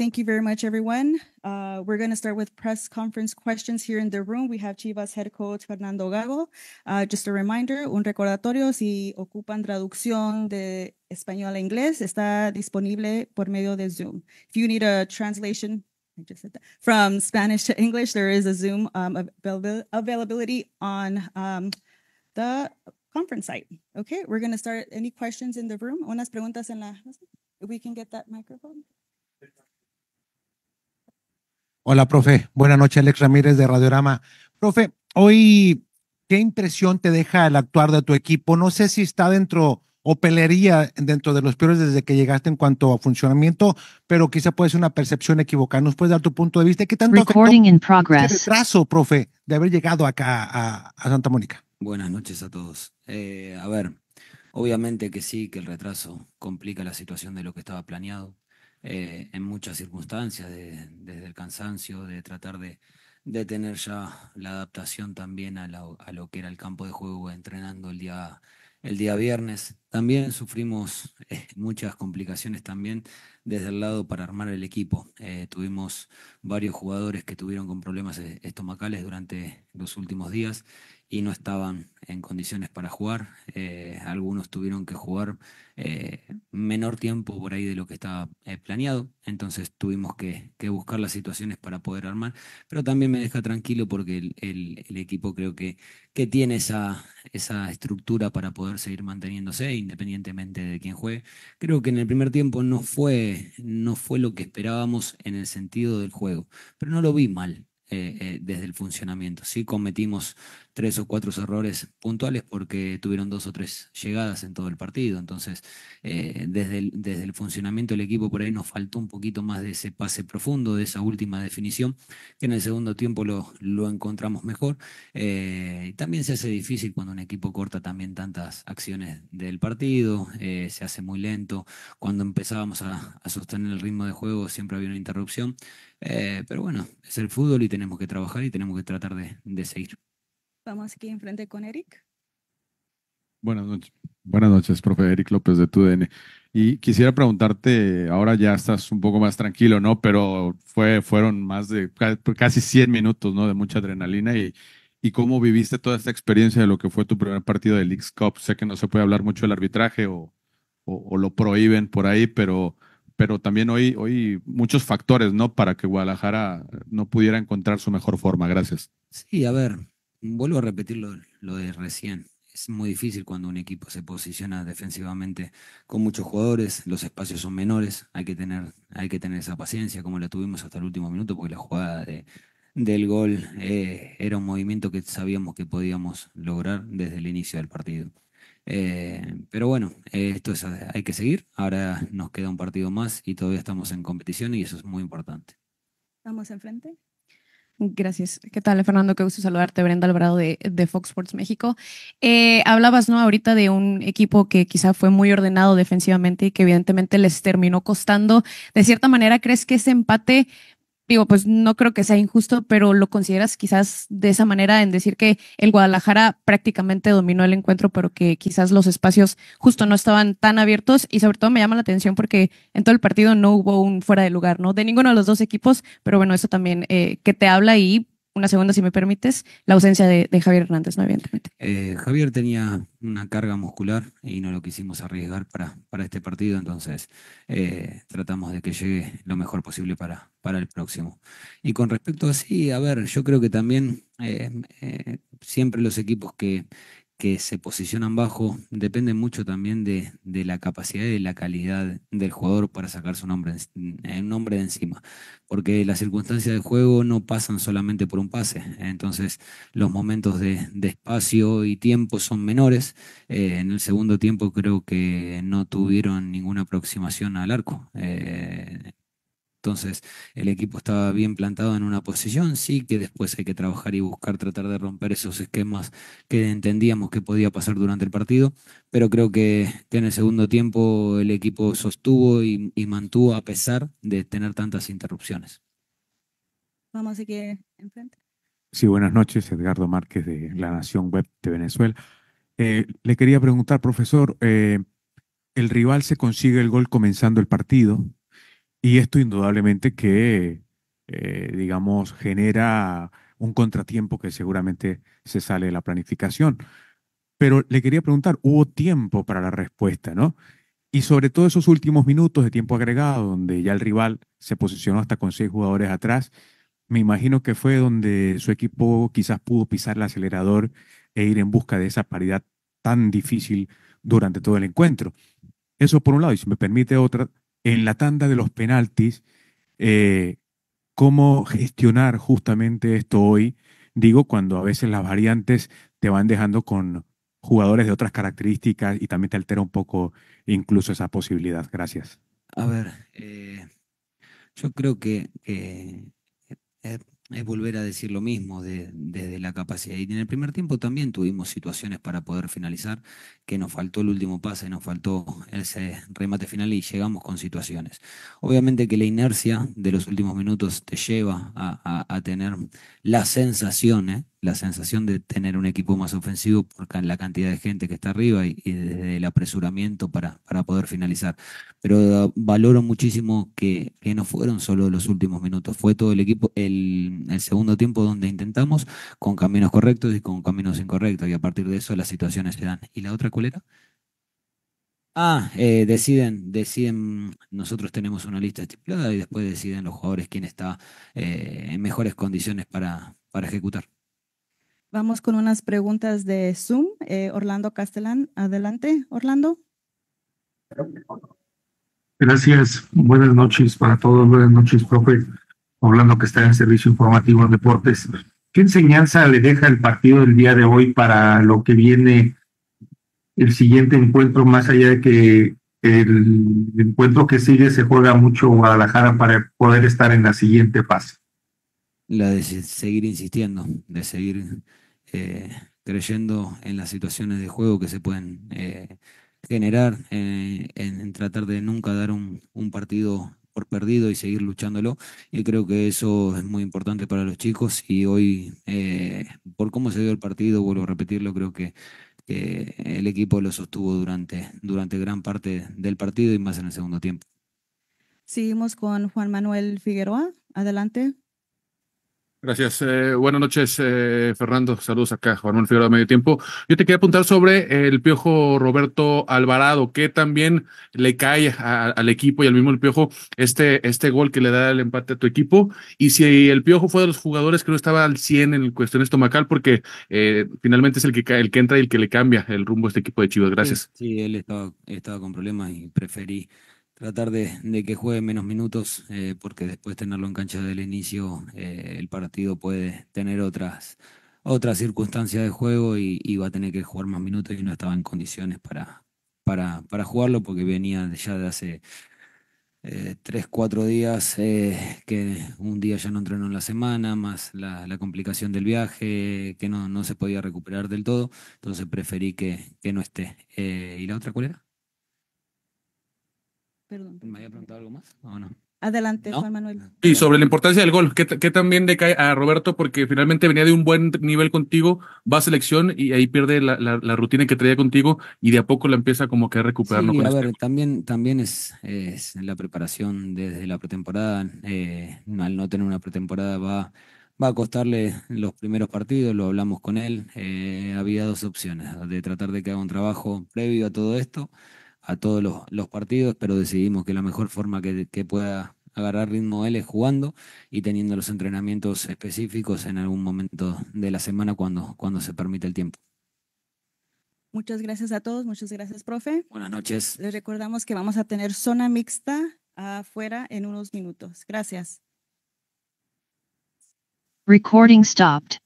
Thank you very much, everyone. Uh, we're going to start with press conference questions here in the room. We have Chivas head coach Fernando Gago. Uh, just a reminder, un recordatorio, si ocupan traducción de español a inglés, está disponible por medio de Zoom. If you need a translation, I just said that, from Spanish to English, there is a Zoom um, availability on um, the conference site. Okay, we're going to start. Any questions in the room? Unas preguntas en la... We can get that microphone. Hola, profe. Buenas noches, Alex Ramírez de Radiorama. Profe, hoy, ¿qué impresión te deja el actuar de tu equipo? No sé si está dentro o pelearía dentro de los peores desde que llegaste en cuanto a funcionamiento, pero quizá puede ser una percepción equivocada. ¿Nos puedes dar tu punto de vista? ¿Qué tanto el retraso, profe, de haber llegado acá a, Santa Mónica? Buenas noches a todos. Eh, a ver, obviamente que sí, que el retraso complica la situación de lo que estaba planeado. Eh, en muchas circunstancias, desde el cansancio, de tratar de, tener ya la adaptación también a, a, lo que era el campo de juego entrenando el día, el día viernes. También sufrimos eh, muchas complicaciones también desde el lado para armar el equipo. Eh, tuvimos varios jugadores que tuvieron con problemas estomacales durante los últimos días y no estaban en condiciones para jugar. Eh, algunos tuvieron que jugar eh, menor tiempo por ahí de lo que estaba eh, planeado, entonces tuvimos que, buscar las situaciones para poder armar, pero también me deja tranquilo porque el, equipo creo que, que tiene esa, esa, estructura para poder seguir manteniéndose independientemente de quién juegue. Creo que en el primer tiempo no fue, no fue lo que esperábamos en el sentido del juego, pero no lo vi mal. desde el funcionamiento. Sí cometimos tres o cuatro errores puntuales porque tuvieron dos o tres llegadas en todo el partido. Entonces, eh, desde, el, desde el funcionamiento del equipo por ahí nos faltó un poquito más de ese pase profundo, de esa última definición, que en el segundo tiempo lo, lo encontramos mejor. Eh, también se hace difícil cuando un equipo corta también tantas acciones del partido, eh, se hace muy lento. Cuando empezábamos a, sostener el ritmo de juego siempre había una interrupción. pero bueno, es el fútbol y tenemos que trabajar y tenemos que tratar de, de seguir. Vamos aquí enfrente con Eric. Buenas noches. Buenas noches, profe Eric López de TUDN. Y quisiera preguntarte, ahora ya estás un poco más tranquilo, ¿no? Pero fue, fueron más de casi 100 minutos, ¿no? De mucha adrenalina y, y cómo viviste toda esta experiencia de lo que fue tu primer partido del Leagues Cup. Sé que no se puede hablar mucho del arbitraje o, o, o lo prohíben por ahí, pero, pero también hoy, hoy muchos factores, ¿no? Para que Guadalajara no pudiera encontrar su mejor forma. Gracias. Sí, a ver, vuelvo a repetir lo, de recién. Es muy difícil cuando un equipo se posiciona defensivamente con muchos jugadores, los espacios son menores, hay que tener, hay que tener esa paciencia como la tuvimos hasta el último minuto, porque la jugada del gol eh, era un movimiento que sabíamos que podíamos lograr desde el inicio del partido. Eh, pero bueno, esto es, hay que seguir. Ahora nos queda un partido más y todavía estamos en competición y eso es muy importante. ¿Vamos enfrente? Gracias. ¿Qué tal, Fernando? Qué gusto saludarte, Brenda Alvarado de, Fox Sports México. Eh, hablabas, ¿no? Ahorita de un equipo que quizá fue muy ordenado defensivamente y que evidentemente les terminó costando. De cierta manera, ¿crees que ese empate digo, pues no creo que sea injusto, pero lo consideras quizás de esa manera en decir que el Guadalajara prácticamente dominó el encuentro, pero que quizás los espacios justo no estaban tan abiertos y sobre todo me llama la atención porque en todo el partido no hubo un fuera de lugar, ¿no? De ninguno de los dos equipos, pero bueno, eso también eh, que te habla y una segunda, si me permites, la ausencia de, Javier Hernández, ¿no? Evidentemente. Eh, Javier tenía una carga muscular y no lo quisimos arriesgar para, para este partido, entonces eh, tratamos de que llegue lo mejor posible para, para el próximo. Y con respecto a sí, a ver, yo creo que también eh, siempre los equipos que, que se posicionan bajo depende mucho también de, la capacidad y de la calidad del jugador para sacar su nombre, en, nombre de encima, porque las circunstancias del juego no pasan solamente por un pase, entonces los momentos de, espacio y tiempo son menores, eh, en el segundo tiempo creo que no tuvieron ninguna aproximación al arco, eh, entonces, el equipo estaba bien plantado en una posición, sí que después hay que trabajar y buscar tratar de romper esos esquemas que entendíamos que podía pasar durante el partido, pero creo que, en el segundo tiempo el equipo sostuvo y, mantuvo a pesar de tener tantas interrupciones. Vamos, así que enfrente. Sí, buenas noches, Edgardo Márquez de La Nación Web de Venezuela. Eh, le quería preguntar, profesor, eh, el rival se consigue el gol comenzando el partido y esto indudablemente que, eh, digamos, genera un contratiempo que seguramente se sale de la planificación. Pero le quería preguntar, hubo tiempo para la respuesta, ¿no? Y sobre todo esos últimos minutos de tiempo agregado, donde ya el rival se posicionó hasta con seis jugadores atrás, me imagino que fue donde su equipo quizás pudo pisar el acelerador e ir en busca de esa paridad tan difícil durante todo el encuentro. Eso por un lado, y si me permite otra, en la tanda de los penaltis eh, cómo gestionar justamente esto hoy. Digo, cuando a veces las variantes te van dejando con jugadores de otras características y también te altera un poco incluso esa posibilidad. Gracias. A ver, eh, yo creo que, eh, es volver a decir lo mismo desde de, la capacidad. Y en el primer tiempo también tuvimos situaciones para poder finalizar, que nos faltó el último pase, nos faltó ese remate final y llegamos con situaciones. Obviamente que la inercia de los últimos minutos te lleva a, a tener la sensación, ¿eh? la sensación de tener un equipo más ofensivo por la cantidad de gente que está arriba y, desde el apresuramiento para, para, poder finalizar. Pero ah, valoro muchísimo que, no fueron solo los últimos minutos, fue todo el equipo, el, el, segundo tiempo donde intentamos con caminos correctos y con caminos incorrectos, y a partir de eso las situaciones se dan. ¿Y la otra cuál Ah, eh, deciden, deciden, nosotros tenemos una lista estipulada y después deciden los jugadores quién está eh, en mejores condiciones para ejecutar. Vamos con unas preguntas de Zoom. Eh, Orlando Castellán, adelante, Orlando. Gracias. Buenas noches para todos. Buenas noches, profe. Orlando que está en Servicio Informativo de Deportes. ¿Qué enseñanza le deja el partido el día de hoy para lo que viene el siguiente encuentro, más allá de que el encuentro que sigue se juega mucho Guadalajara para poder estar en la siguiente fase? La de seguir insistiendo, de seguir eh, creyendo en las situaciones de juego que se pueden eh, generar, eh, en, tratar de nunca dar un, partido por perdido y seguir luchándolo. Y creo que eso es muy importante para los chicos y hoy, por cómo se dio el partido, vuelvo a repetirlo, creo que el equipo lo sostuvo durante, durante gran parte del partido y más en el segundo tiempo. Seguimos con Juan Manuel Figueroa. Adelante, Gracias. Eh, buenas noches, eh, Fernando. Saludos acá, Juan Manuel Figueroa de Medio Tiempo. Yo te quería apuntar sobre el Piojo Roberto Alvarado, que también le cae al equipo y al mismo el Piojo este, este gol que le da el empate a tu equipo. Y si el Piojo fue de los jugadores que no estaba al 100 en cuestión estomacal, porque eh, finalmente es el que, el que entra y el que le cambia el rumbo a este equipo de Chivas. Gracias. Sí, él estaba, estaba con problemas y preferí tratar de, que juegue menos minutos, eh, porque después tenerlo en cancha del inicio, eh, el partido puede tener otras, otras circunstancias de juego y, va a tener que jugar más minutos y no estaba en condiciones para, para, para jugarlo, porque venía ya de hace eh, tres, cuatro días, eh, que un día ya no entrenó en la semana, más la, complicación del viaje, que no, no, se podía recuperar del todo, entonces preferí que, que no esté. ¿Y la otra cuál era? Perdón. ¿Me había preguntado algo más Adelante, Juan Manuel. Sí, sobre la importancia del gol, que, también decae a Roberto porque finalmente venía de un buen nivel contigo, va a selección y ahí pierde la, la, rutina que traía contigo y de a poco la empieza como que a recuperar. Sí, este también, también es, es, la preparación desde la pretemporada, eh, al no tener una pretemporada va, va a costarle los primeros partidos, lo hablamos con él, eh, había dos opciones, de tratar de que haga un trabajo previo a todo esto a todos los, partidos, pero decidimos que la mejor forma que, pueda agarrar ritmo él es jugando y teniendo los entrenamientos específicos en algún momento de la semana cuando, cuando se permite el tiempo. Muchas gracias a todos, muchas gracias, profe. Buenas noches. Les recordamos que vamos a tener zona mixta afuera en unos minutos. Gracias. Recording stopped.